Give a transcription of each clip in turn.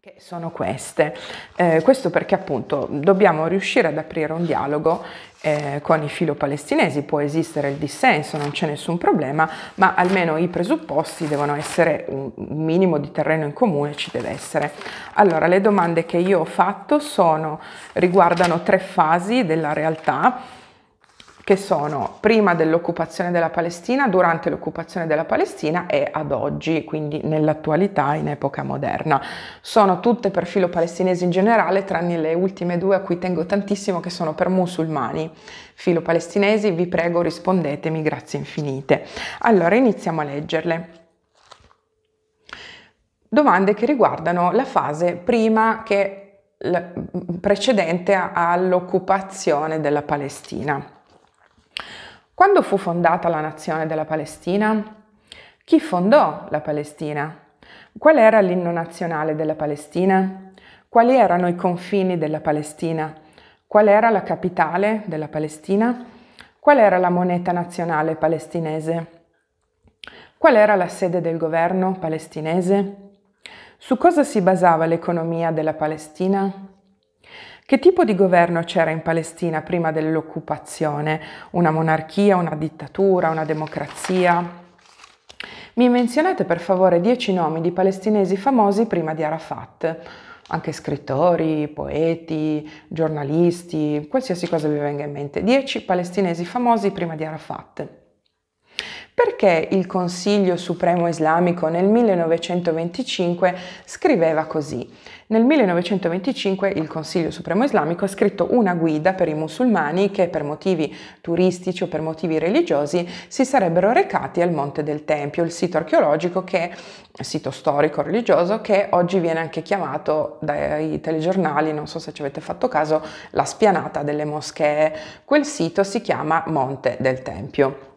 che sono queste. Eh, questo perché appunto dobbiamo riuscire ad aprire un dialogo eh, con i filo palestinesi, può esistere il dissenso, non c'è nessun problema, ma almeno i presupposti devono essere un minimo di terreno in comune, ci deve essere. Allora, le domande che io ho fatto sono, riguardano tre fasi della realtà che sono prima dell'occupazione della Palestina, durante l'occupazione della Palestina e ad oggi, quindi nell'attualità in epoca moderna. Sono tutte per filo palestinesi in generale, tranne le ultime due a cui tengo tantissimo che sono per musulmani. Filo palestinesi, vi prego rispondetemi, grazie infinite. Allora iniziamo a leggerle domande che riguardano la fase prima che precedente all'occupazione della Palestina. Quando fu fondata la nazione della Palestina? Chi fondò la Palestina? Qual era l'inno nazionale della Palestina? Quali erano i confini della Palestina? Qual era la capitale della Palestina? Qual era la moneta nazionale palestinese? Qual era la sede del governo palestinese? Su cosa si basava l'economia della Palestina? Che tipo di governo c'era in Palestina prima dell'occupazione? Una monarchia, una dittatura, una democrazia? Mi menzionate per favore dieci nomi di palestinesi famosi prima di Arafat, anche scrittori, poeti, giornalisti, qualsiasi cosa vi venga in mente. Dieci palestinesi famosi prima di Arafat perché il Consiglio Supremo Islamico nel 1925 scriveva così. Nel 1925 il Consiglio Supremo Islamico ha scritto una guida per i musulmani che per motivi turistici o per motivi religiosi si sarebbero recati al Monte del Tempio, il sito archeologico che sito storico religioso che oggi viene anche chiamato dai telegiornali, non so se ci avete fatto caso, la spianata delle moschee. Quel sito si chiama Monte del Tempio.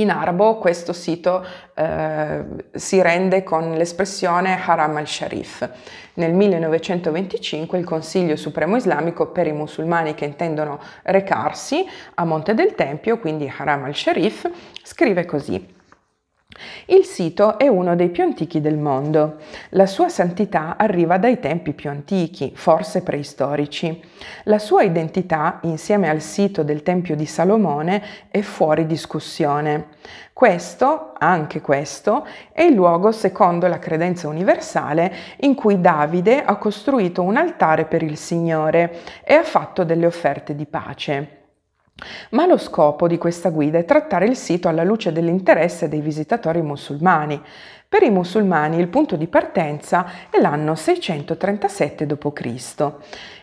In arabo questo sito eh, si rende con l'espressione Haram al-Sharif. Nel 1925 il Consiglio Supremo Islamico per i musulmani che intendono recarsi a Monte del Tempio, quindi Haram al-Sharif, scrive così. Il sito è uno dei più antichi del mondo. La sua santità arriva dai tempi più antichi, forse preistorici. La sua identità, insieme al sito del Tempio di Salomone, è fuori discussione. Questo, anche questo, è il luogo, secondo la credenza universale, in cui Davide ha costruito un altare per il Signore e ha fatto delle offerte di pace. Ma lo scopo di questa guida è trattare il sito alla luce dell'interesse dei visitatori musulmani. Per i musulmani il punto di partenza è l'anno 637 d.C.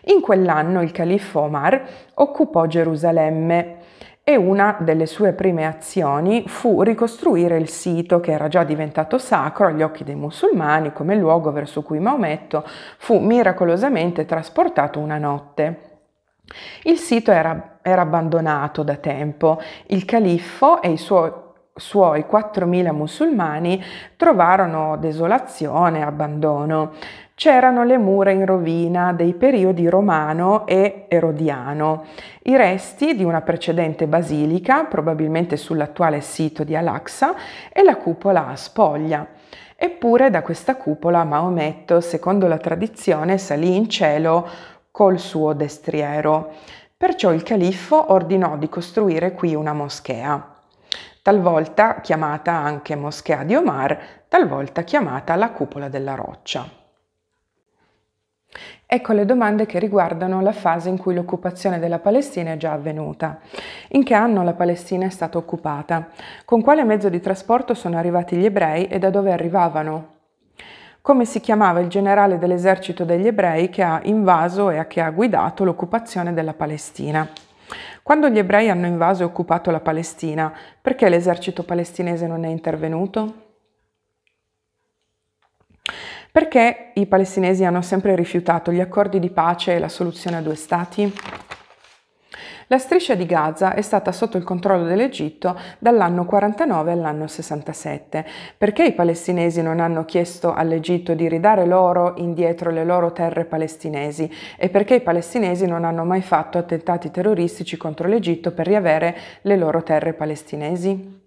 In quell'anno il califfo Omar occupò Gerusalemme e una delle sue prime azioni fu ricostruire il sito che era già diventato sacro agli occhi dei musulmani come luogo verso cui Maometto fu miracolosamente trasportato una notte. Il sito era era abbandonato da tempo. Il califfo e i suoi suoi 4.000 musulmani trovarono desolazione, e abbandono. C'erano le mura in rovina dei periodi romano e erodiano, i resti di una precedente basilica, probabilmente sull'attuale sito di Al-Aqsa, e la cupola a spoglia. Eppure da questa cupola Maometto, secondo la tradizione, salì in cielo col suo destriero. Perciò il califfo ordinò di costruire qui una moschea, talvolta chiamata anche Moschea di Omar, talvolta chiamata la cupola della roccia. Ecco le domande che riguardano la fase in cui l'occupazione della Palestina è già avvenuta. In che anno la Palestina è stata occupata? Con quale mezzo di trasporto sono arrivati gli ebrei e da dove arrivavano? come si chiamava il generale dell'esercito degli ebrei che ha invaso e che ha guidato l'occupazione della Palestina. Quando gli ebrei hanno invaso e occupato la Palestina, perché l'esercito palestinese non è intervenuto? Perché i palestinesi hanno sempre rifiutato gli accordi di pace e la soluzione a due stati? La striscia di Gaza è stata sotto il controllo dell'Egitto dall'anno 49 all'anno 67. Perché i palestinesi non hanno chiesto all'Egitto di ridare loro indietro le loro terre palestinesi e perché i palestinesi non hanno mai fatto attentati terroristici contro l'Egitto per riavere le loro terre palestinesi?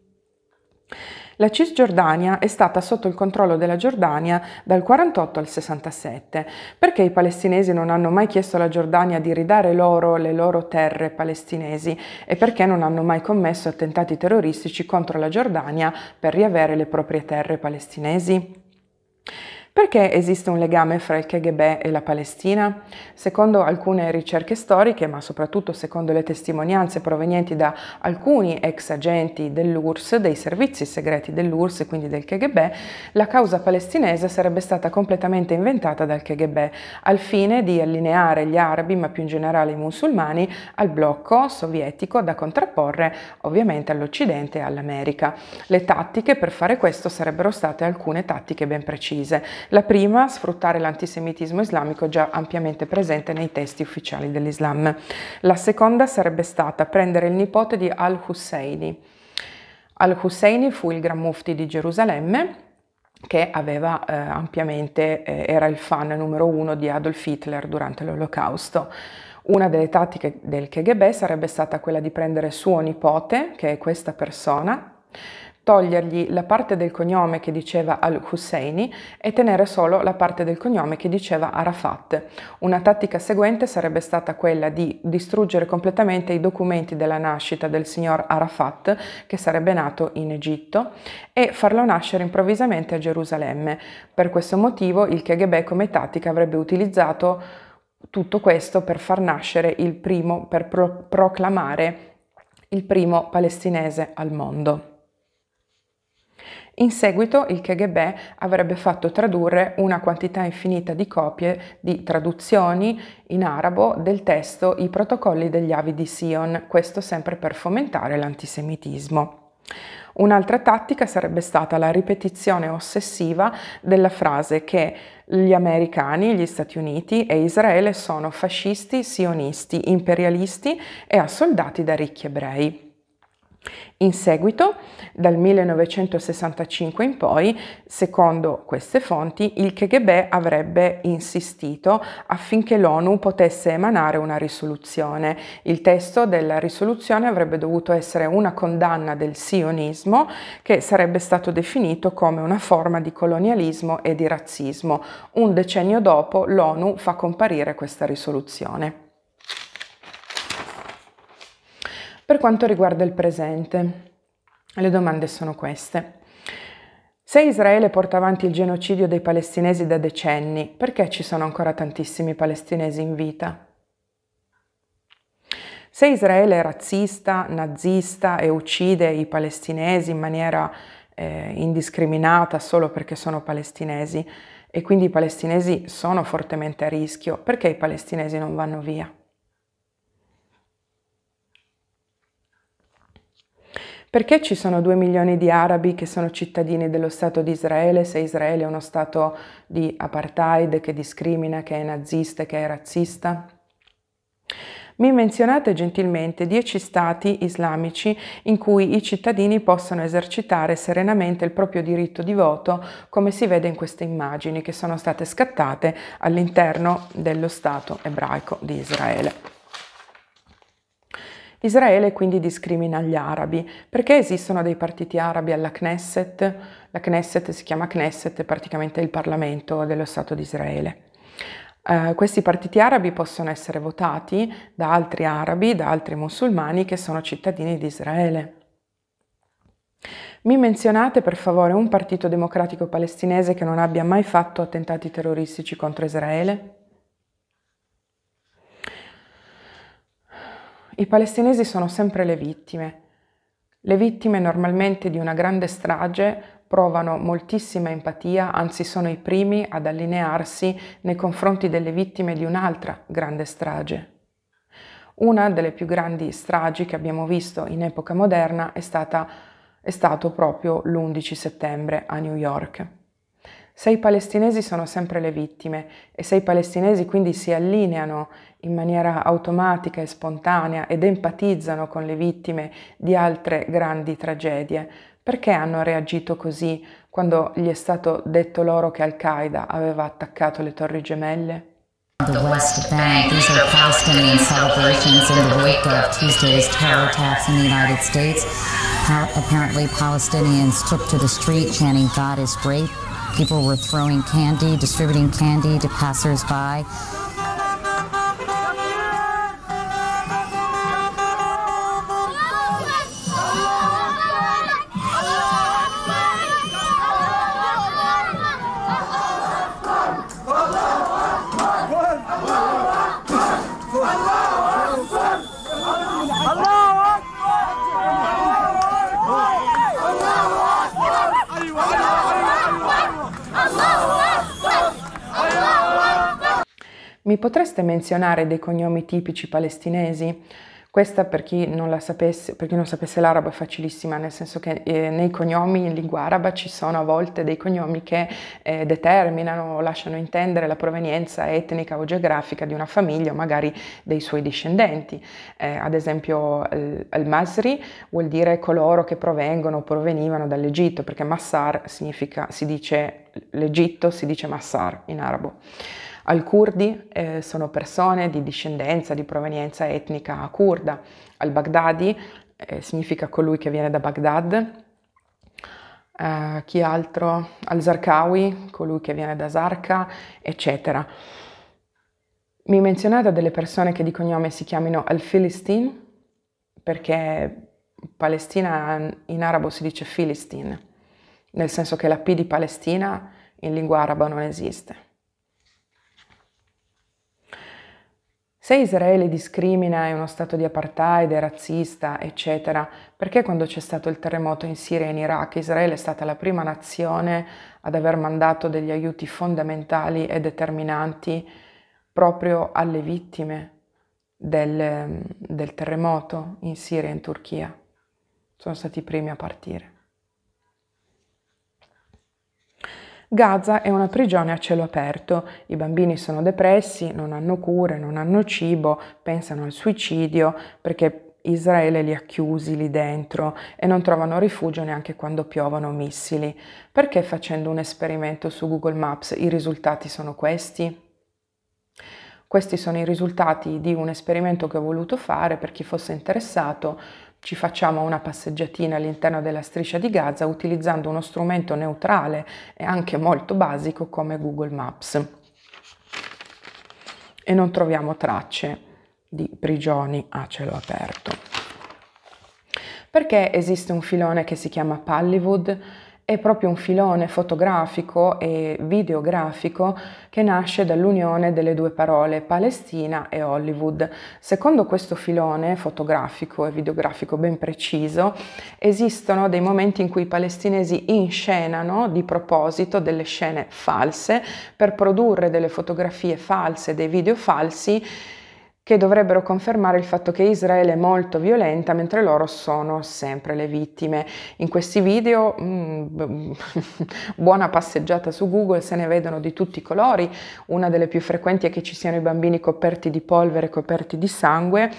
La Cisgiordania è stata sotto il controllo della Giordania dal 48 al 67. Perché i palestinesi non hanno mai chiesto alla Giordania di ridare loro le loro terre palestinesi e perché non hanno mai commesso attentati terroristici contro la Giordania per riavere le proprie terre palestinesi? Perché esiste un legame fra il KGB e la Palestina? Secondo alcune ricerche storiche, ma soprattutto secondo le testimonianze provenienti da alcuni ex agenti dell'URSS, dei servizi segreti dell'URSS e quindi del KGB, la causa palestinese sarebbe stata completamente inventata dal KGB al fine di allineare gli arabi, ma più in generale i musulmani, al blocco sovietico da contrapporre ovviamente all'Occidente e all'America. Le tattiche per fare questo sarebbero state alcune tattiche ben precise. La prima, sfruttare l'antisemitismo islamico già ampiamente presente nei testi ufficiali dell'Islam. La seconda sarebbe stata prendere il nipote di al-Husseini. Al-Husseini fu il Gran Mufti di Gerusalemme che aveva eh, ampiamente, eh, era il fan numero uno di Adolf Hitler durante l'Olocausto. Una delle tattiche del KGB sarebbe stata quella di prendere suo nipote, che è questa persona, togliergli la parte del cognome che diceva al-Husseini e tenere solo la parte del cognome che diceva Arafat. Una tattica seguente sarebbe stata quella di distruggere completamente i documenti della nascita del signor Arafat, che sarebbe nato in Egitto, e farlo nascere improvvisamente a Gerusalemme. Per questo motivo il KGB come tattica avrebbe utilizzato tutto questo per far nascere il primo, per pro- proclamare il primo palestinese al mondo. In seguito il KGB avrebbe fatto tradurre una quantità infinita di copie di traduzioni in arabo del testo I protocolli degli avi di Sion, questo sempre per fomentare l'antisemitismo. Un'altra tattica sarebbe stata la ripetizione ossessiva della frase che gli americani, gli Stati Uniti e Israele sono fascisti, sionisti, imperialisti e assoldati da ricchi ebrei. In seguito, dal 1965 in poi, secondo queste fonti, il KGB avrebbe insistito affinché l'ONU potesse emanare una risoluzione. Il testo della risoluzione avrebbe dovuto essere una condanna del sionismo che sarebbe stato definito come una forma di colonialismo e di razzismo. Un decennio dopo l'ONU fa comparire questa risoluzione. Per quanto riguarda il presente, le domande sono queste. Se Israele porta avanti il genocidio dei palestinesi da decenni, perché ci sono ancora tantissimi palestinesi in vita? Se Israele è razzista, nazista e uccide i palestinesi in maniera eh, indiscriminata solo perché sono palestinesi e quindi i palestinesi sono fortemente a rischio, perché i palestinesi non vanno via? Perché ci sono due milioni di arabi che sono cittadini dello Stato di Israele se Israele è uno Stato di apartheid che discrimina, che è nazista, che è razzista? Mi menzionate gentilmente dieci stati islamici in cui i cittadini possono esercitare serenamente il proprio diritto di voto, come si vede in queste immagini che sono state scattate all'interno dello Stato ebraico di Israele. Israele quindi discrimina gli arabi. Perché esistono dei partiti arabi alla Knesset? La Knesset si chiama Knesset, è praticamente il Parlamento dello Stato di Israele. Uh, questi partiti arabi possono essere votati da altri arabi, da altri musulmani che sono cittadini di Israele. Mi menzionate per favore un partito democratico palestinese che non abbia mai fatto attentati terroristici contro Israele? i palestinesi sono sempre le vittime. Le vittime normalmente di una grande strage provano moltissima empatia, anzi sono i primi ad allinearsi nei confronti delle vittime di un'altra grande strage. Una delle più grandi stragi che abbiamo visto in epoca moderna è, stata, è stato proprio l'11 settembre a New York se i palestinesi sono sempre le vittime e se i palestinesi quindi si allineano in maniera automatica e spontanea ed empatizzano con le vittime di altre grandi tragedie, perché hanno reagito così quando gli è stato detto loro che Al-Qaeda aveva attaccato le torri gemelle? The West Bank, these are Palestinian celebrations in the wake of Tuesday's terror attacks in the United States. Apparently Palestinians took to the street chanting God is great People were throwing candy, distributing candy to passersby. potreste menzionare dei cognomi tipici palestinesi? Questa per chi non la sapesse, per chi non sapesse l'arabo è facilissima, nel senso che eh, nei cognomi in lingua araba ci sono a volte dei cognomi che eh, determinano o lasciano intendere la provenienza etnica o geografica di una famiglia o magari dei suoi discendenti. Eh, ad esempio al-Masri vuol dire coloro che provengono o provenivano dall'Egitto, perché Massar significa, si dice l'Egitto si dice Massar in arabo. Al-Kurdi eh, sono persone di discendenza, di provenienza etnica kurda. Al-Baghdadi eh, significa colui che viene da Baghdad. Eh, chi altro? Al-Zarqawi, colui che viene da Zarqa, eccetera. Mi menzionate delle persone che di cognome si chiamino Al-Filistin, perché Palestina in arabo si dice Filistin, nel senso che la P di Palestina in lingua araba non esiste. Se Israele discrimina, è uno stato di apartheid, è razzista, eccetera, perché quando c'è stato il terremoto in Siria e in Iraq Israele è stata la prima nazione ad aver mandato degli aiuti fondamentali e determinanti proprio alle vittime del, del terremoto in Siria e in Turchia? Sono stati i primi a partire. Gaza è una prigione a cielo aperto, i bambini sono depressi, non hanno cure, non hanno cibo, pensano al suicidio perché Israele li ha chiusi lì dentro e non trovano rifugio neanche quando piovono missili. Perché facendo un esperimento su Google Maps i risultati sono questi? Questi sono i risultati di un esperimento che ho voluto fare per chi fosse interessato ci facciamo una passeggiatina all'interno della striscia di Gaza utilizzando uno strumento neutrale e anche molto basico come Google Maps. E non troviamo tracce di prigioni a cielo aperto. Perché esiste un filone che si chiama Pallywood? è proprio un filone fotografico e videografico che nasce dall'unione delle due parole Palestina e Hollywood. Secondo questo filone fotografico e videografico ben preciso, esistono dei momenti in cui i palestinesi inscenano di proposito delle scene false per produrre delle fotografie false, dei video falsi che dovrebbero confermare il fatto che Israele è molto violenta mentre loro sono sempre le vittime. In questi video mm, buona passeggiata su Google, se ne vedono di tutti i colori, una delle più frequenti è che ci siano i bambini coperti di polvere, coperti di sangue,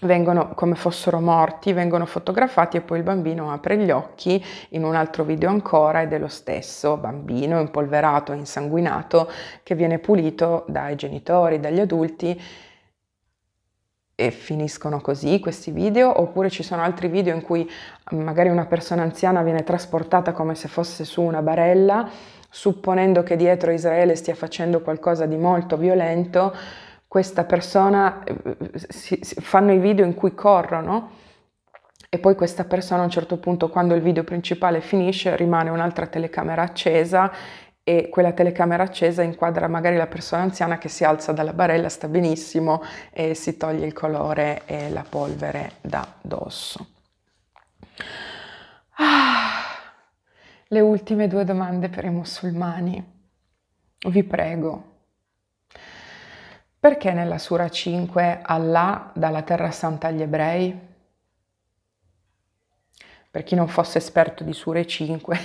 vengono come fossero morti, vengono fotografati e poi il bambino apre gli occhi in un altro video ancora ed è lo stesso bambino impolverato, insanguinato che viene pulito dai genitori, dagli adulti e finiscono così questi video, oppure ci sono altri video in cui mm, magari una persona anziana viene trasportata come se fosse su una barella, supponendo che dietro Israele stia facendo qualcosa di molto violento, questa persona eh, si, si, fanno i video in cui corrono e poi questa persona a un certo punto quando il video principale finisce rimane un'altra telecamera accesa e quella telecamera accesa inquadra magari la persona anziana che si alza dalla barella, sta benissimo e si toglie il colore e la polvere da dosso. Ah, le ultime due domande per i musulmani. Vi prego, perché nella Sura 5 Allah dà la terra santa agli ebrei? per chi non fosse esperto di Sure 5,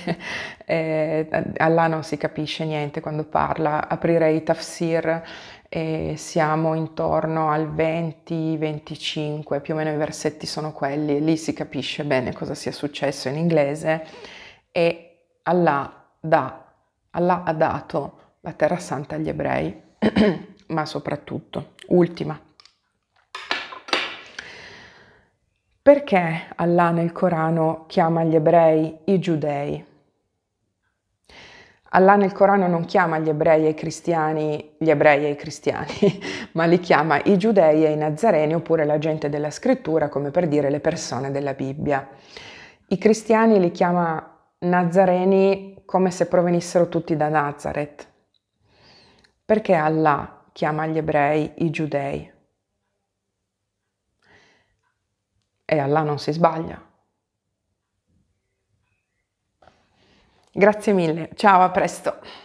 eh, Allah non si capisce niente quando parla, aprirei Tafsir e siamo intorno al 20-25, più o meno i versetti sono quelli, lì si capisce bene cosa sia successo in inglese e Allah, dà, Allah ha dato la terra santa agli ebrei, ma soprattutto, ultima, Perché Allah nel Corano chiama gli ebrei i giudei? Allah nel Corano non chiama gli ebrei e i cristiani gli ebrei e i cristiani, ma li chiama i giudei e i nazareni oppure la gente della scrittura, come per dire le persone della Bibbia. I cristiani li chiama nazareni come se provenissero tutti da Nazareth. Perché Allah chiama gli ebrei i giudei? e Allah non si sbaglia. Grazie mille, ciao, a presto.